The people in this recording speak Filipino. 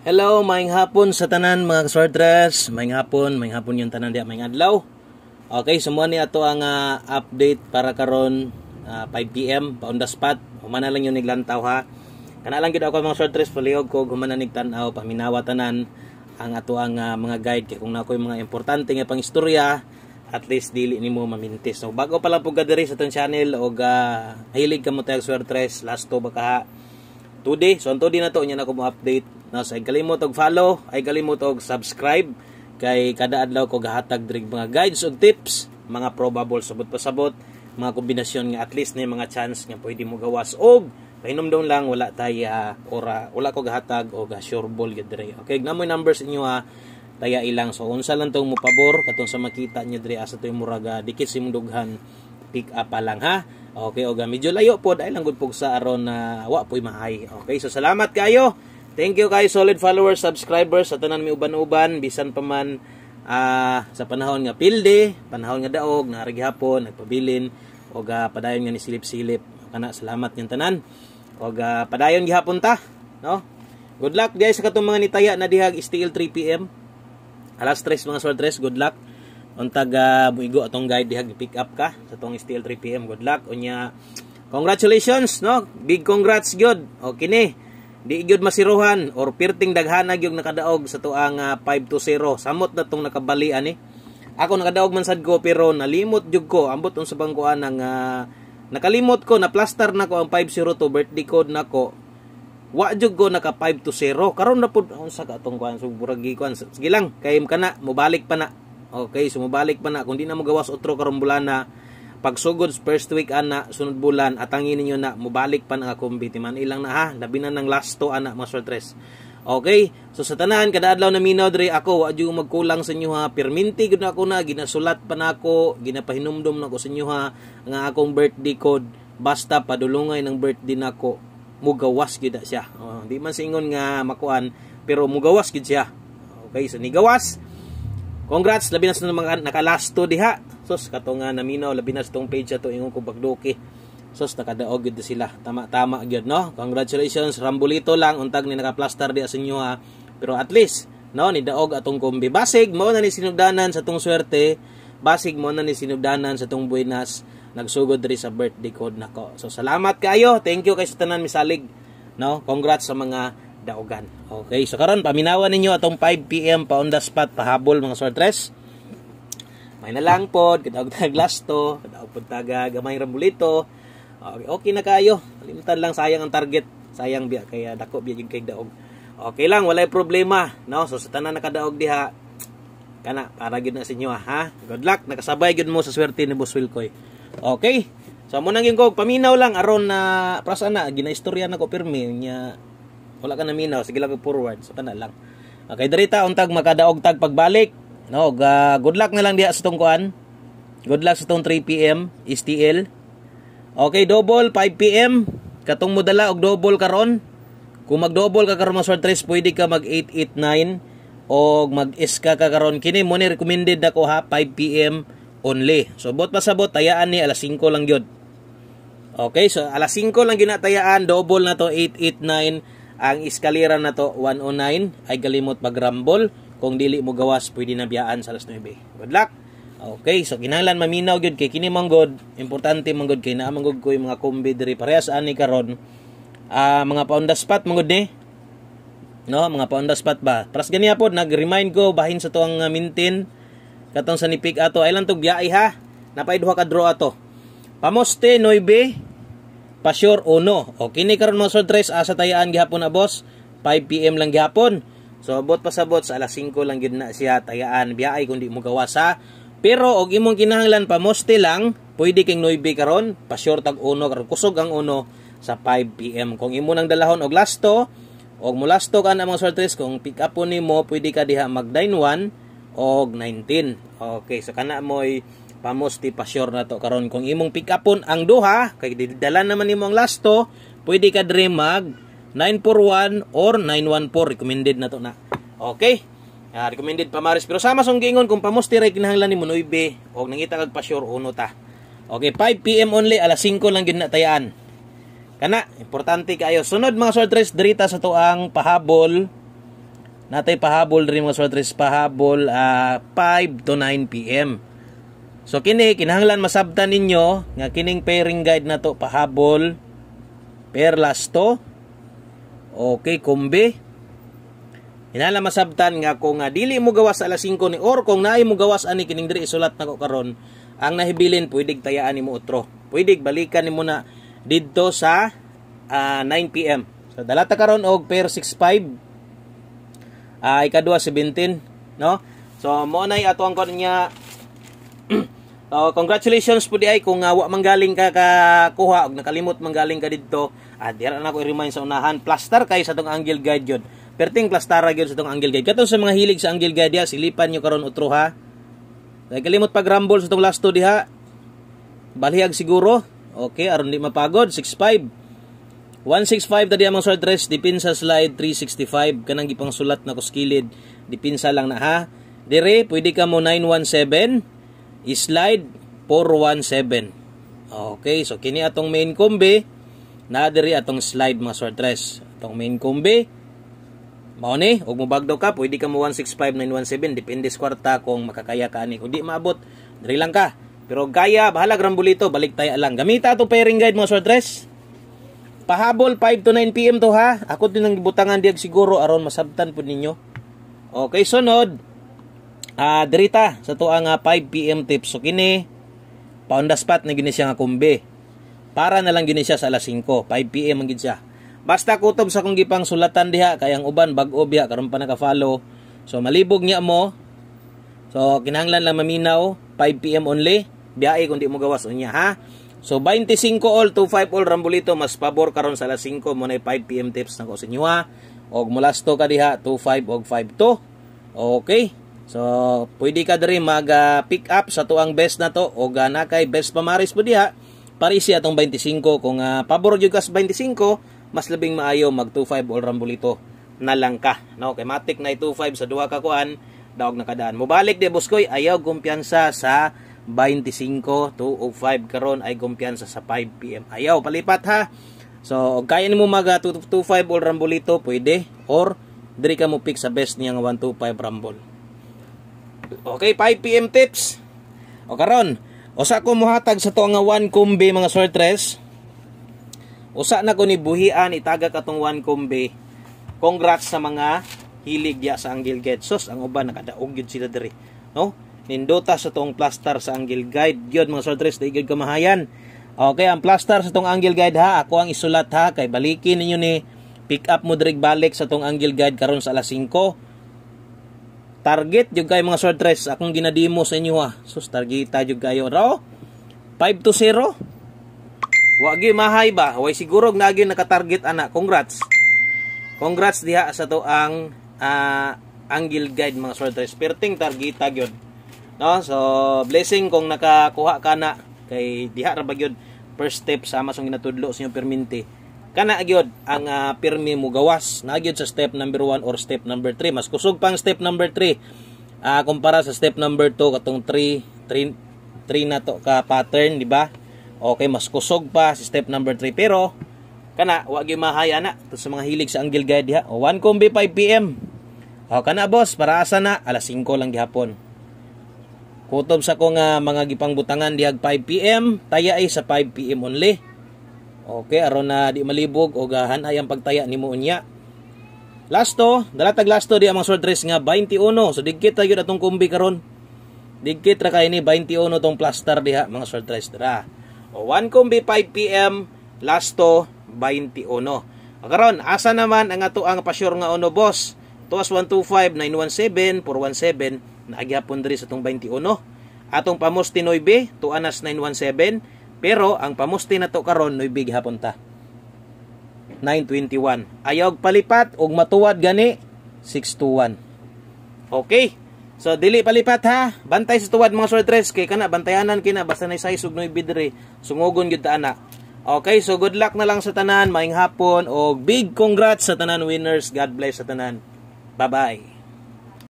Hello, maayong hapon sa tanan mga kasortres. Maayong hapon, maayong hapon yung tanan diya, maayong adlaw. Okay, sumuha ni ato ang uh, update para karon uh, 5 PM on the spot. Humana lang yung niglantaw ha. Kana lang gid ako mga sortres paliog ko gumana nig tan paminawa tanan ang ato ang uh, mga guide kay kung nakoy mga importante nga pangistorya at least dili nimo mamintis. So bago pa lang po gadiri sa ton channel og uh, hilig kamo tag sortres last to baka ha today so ang today na to nya na ko mo update na sa kalimot og follow ay kalimot og subscribe kay kada adlaw ko gahatag diri mga guides ug tips mga probable sabot pasabot mga kombinasyon nga at least na mga chance nga pwede mo gawas og Painom daw lang, wala tayo, uh, ora, wala ko gahatag o sure ball gadre. Okay, na mo numbers inyo ha, taya ilang. So, unsa lang tong mo pabor, katong sa makita niya dre, asa to yung muraga, dikit simong dughan, pick up pa lang ha. Okay, oga medyo layo po dahil ang gudpog sa aron na wa po'y mahay. Okay, so salamat kayo. Thank you kayo solid followers, subscribers at tanan mi uban-uban bisan pa man uh, sa panahon nga pilde, panahon nga daog, naari gihapon, nagpabilin o uh, padayon nga ni silip-silip. Kana salamat yung tanan. O uh, padayon gihapon ta, no? Good luck guys sa katong mga nitaya na dihag still 3 PM. Alas 3 mga sword 3, good luck untag uh, buigo atong guide diha pick up ka sa tong steel 3 pm good luck unya congratulations no big congrats gyud okay ni di gyud masiruhan or pirting daghana gyud nakadaog sa tuang uh, 520 samot na tong nakabali ani ako nakadaog man sad ko pero nalimot jud ko ambot unsa bang kuan uh, nakalimot ko na plaster na ko ang 502 birthday code nako wa jud ko naka 520 karon na pud unsa ka atong kuan so buragi kuan sige lang kay kana balik pa na Okay, sumubalik so pa na. Kung di na magawas otro karong bulan na, pagsugod first week ana, sunod bulan, at ang ninyo na, mubalik pa na akong bitiman. Ilang na ha, labi na ng last to ana, mga sortres. Okay? So sa tanan, adlaw na minodre, dre ako, wadyo magkulang sa inyo ha. Perminti gud ako na, ginasulat pa na ako, ginapahinumdom na ko sa inyo ha, nga akong birthday code. Basta padulungay ng birthday nako, mugawas gid siya. Oh, di man singon nga makuan, pero mugawas gid siya. Okay, so nigawas, Congrats, labi na sa mga nakalast to diha. Sus, kato nga naminaw, labi tong page ato ingon ko bagduki. Sus, nakadaog gyud sila. Tama-tama gyud no. Congratulations, Rambulito lang untag ni nakaplaster di sa inyo ha. Pero at least no ni daog atong kombi basig mo na ni sinugdanan sa tong swerte. Basig mo na ni sinugdanan sa tong buenas nagsugod diri sa birthday code nako. So salamat kaayo. Thank you kay sa tanan misalig. No, congrats sa mga Daogan. Okay, so karon paminawan ninyo atong 5 PM pa on the spot pahabol mga sortres. May na lang pod, kadaog tag lasto, kadaog pod taga gamay rambulito. Okay, okay na kayo. Kalimutan lang sayang ang target. Sayang biya kaya dako biya jud kay daog. Okay lang, walay problema, no? So sa tanan nakadaog diha, kana para gyud na sa inyo ha. Good luck, nakasabay gyud mo sa swerte ni Boss Wilcoy. Okay. So mo nang yung paminaw lang aron na prasa na ginaistorya na ko pirmi nya wala ka naminaw sige lang forward so kana lang okay derita untag makadaog tag pagbalik no uh, good luck na lang diha sa tong kuan good luck sa tong 3 pm STL okay double 5 pm katong dala og double karon kung mag-double ka karon mga 3 pwede ka mag 889 og mag-is ka karon kini mo ni recommended ako ha 5 pm only so bot pasabot tayaan ni alas 5 lang gyud Okay, so alas 5 lang ginatayaan, double na to 889 ang eskalera na to, 109, ay galimot pagrambol. Kung dili mo gawas, pwede na biyaan sa alas 9. Good luck! Okay, so kinahanglan maminaw gyud kay kini manggod, importante manggod kay naa manggod ko yung mga kombi diri parehas ani karon. Ah, uh, mga paunda spot manggod ni. No, mga paunda spot ba. Pras ganiya pod nag-remind ko bahin sa tuang uh, ah, mintin katong sa ni pick ato ay lang tog biyahe ha. Napay ka draw ato. Pamoste 9 Pasyor uno. O kini karon mo mga sordres asa tayaan gihapon na boss. 5 PM lang gihapon. So abot pa sabot sa alas 5 lang gid na siya tayaan biyaay kung di mo gawas sa. Pero og imong kinahanglan pa moste lang, pwede kang noybe karon, pa pasyor tag uno karon kusog ang uno sa 5 PM. Kung imo nang dalahon og lasto, og mulasto ka na mga sordres kung pick up nimo, pwede ka diha mag 9-1 og 19. Okay, so kana mo'y pamusti pa sure na to karon kung imong pick upon ang duha kay dala naman nimo ang lasto pwede ka dre mag 941 or 914 recommended na to na okay uh, recommended pa maris pero sama sa gingon kung pamusti ra kinahanglan nimo 9 og nangita kag pa sure uno ta okay 5 pm only alas 5 lang gyud na tayaan kana importante kayo sunod mga sortres dirita sa tuang pahabol natay pahabol rin mga sortres pahabol uh, ah, 5 to 9 pm So kini kinahanglan masabtan ninyo nga kining pairing guide na to pahabol perlas to. Okay, kumbi. Hinala masabtan nga kung nga dili mo gawas alas 5 ni or kung naay mo gawas ani kining diri isulat nako karon, ang nahibilin pwedeng tayaan nimo utro. Pwedeng balikan nimo na didto sa uh, 9 PM. So dalata karon og pair 65 uh, ikadua 17, no? So mo nay ato ang kon niya Uh, congratulations po di ay kung uh, wa manggaling ka kakuha og nakalimot manggaling ka didto. Ah, dira na ko i-remind sa unahan, plaster kay sa tong angle guide yun. Perting plastara gyud sa tong angle guide. Katong sa mga hilig sa angle guide ya, silipan nyo karon utro ha. Kay pag rumble sa tong last two diha. Balihag siguro. Okay, aron di mapagod 65. 165 tadi amang short rest dipin slide 365 kanang gipang sulat na kuskilid dipin lang na ha. Dire pwede ka mo 917 slide 417. Okay, so kini atong main kombi na diri atong slide mga sortres. Atong main kombi mao ni og mubagdaw ka pwede ka mo 165917 depende sa kwarta kung makakaya ka ani kung di maabot diri lang ka. Pero gaya bahala grambulito balik tayo lang. Gamita atong pairing guide mga sortres. Pahabol 5 to 9 PM to ha. Ako din ang gibutangan diag siguro aron masabtan po ninyo. Okay, sunod uh, ah, Drita, sa tuang uh, 5 PM tips so kini paon the spot na gini siya nga kumbi. Para na lang gini siya sa alas 5, 5 PM ang gid siya. Basta kutob sa kong gipang sulatan diha kay ang uban bag-o biya karon pa naka-follow. So malibog niya mo. So kinanglan lang maminaw 5 PM only. Biyae kung di mo gawas unya ha. So 25 all to 5 all rambulito. mas pabor karon sa alas 5 mo na 5 PM tips na ko sa inyo ha. Og mulasto ka diha 25 og 52. Okay. So, pwede ka diri mag uh, pick up sa tuang best na to o gana kay best pamaris po diha. Parisi atong 25 kung uh, pabor jud ka sa 25, mas labing maayo mag 25 all rambulito na lang ka. No, kay matik na 25 sa duha ka kuan daog nakadaan. Mubalik de Boskoy ayaw kumpiyansa sa 25 to karon ay kumpiyansa sa 5 PM. Ayaw palipat ha. So, kaya nimo mag 2.5 all rambulito pwede or diri ka mo pick sa best niya nga 125 rambol. Okay, 5 PM tips. O karon, usa ko muhatag sa to nga one kumbe mga sortress. Usa na ko ni buhian itaga katong one kumbe. Congrats sa mga hilig ya sa Angel Getsos. ang uban nakadaog gyud sila diri. No? Nindota sa tong plaster sa Angel Guide. Gyud mga sortress, di gyud kamahayan. Okay, ang plaster sa tong Angel Guide ha, ako ang isulat ha kay balikin ninyo ni pick up mo direk balik sa tong Angel Guide karon sa alas 5 Target jud kay mga short rest akong ginadimo sa inyo ha. Sus targeta jud kayo raw. 5 to 0. wa mahay ba? Way sigurog siguro nagin nakatarget ana. Congrats. Congrats diha sa to ang uh, angle guide mga short rest. Perting targeta gyud. No? So blessing kung nakakuha ka na kay diha ra ba gyud first step sa sa ginatudlo sa inyong perminti kana gyud ang uh, pirmi mo gawas na gyud sa step number 1 or step number 3 mas kusog pang step number 3 uh, ah, kumpara sa step number 2 katong 3 3 3 na to ka pattern di ba okay mas kusog pa si step number 3 pero kana wa gyud mahaya na to sa mga hilig sa angel guide ha 1 kombi 5 pm o kana boss para asa na alas 5 lang gihapon kutob sa ko nga mga gipangbutangan diag 5 pm taya ay sa 5 pm only Okay, aron na di malibog o gahan ay ang pagtaya ni unya. Lasto, dalatag lasto di amang short dress nga 21. So digkit ra gyud atong kumbi karon. Digkit ra kay ni 21 tong plaster diha mga short dress dira. O 1 kumbi 5 PM, lasto 21. Karon, asa naman ang ato ang pasyur nga uno boss? Tuas 125-917-417 na agyapon diri sa itong 21. Atong pamos tinoy B, tuanas 917 pero ang pamusti na to karon noy big hapon ta. 921. Ayog palipat og matuwad gani 621. Okay. So dili palipat ha. Bantay sa tuwad mga sortress kay kana bantayanan kina basta nay size ug noy bidre. Sungugon gyud ta ana. Okay, so good luck na lang sa tanan, maing hapon og big congrats sa tanan winners. God bless sa tanan. Bye-bye.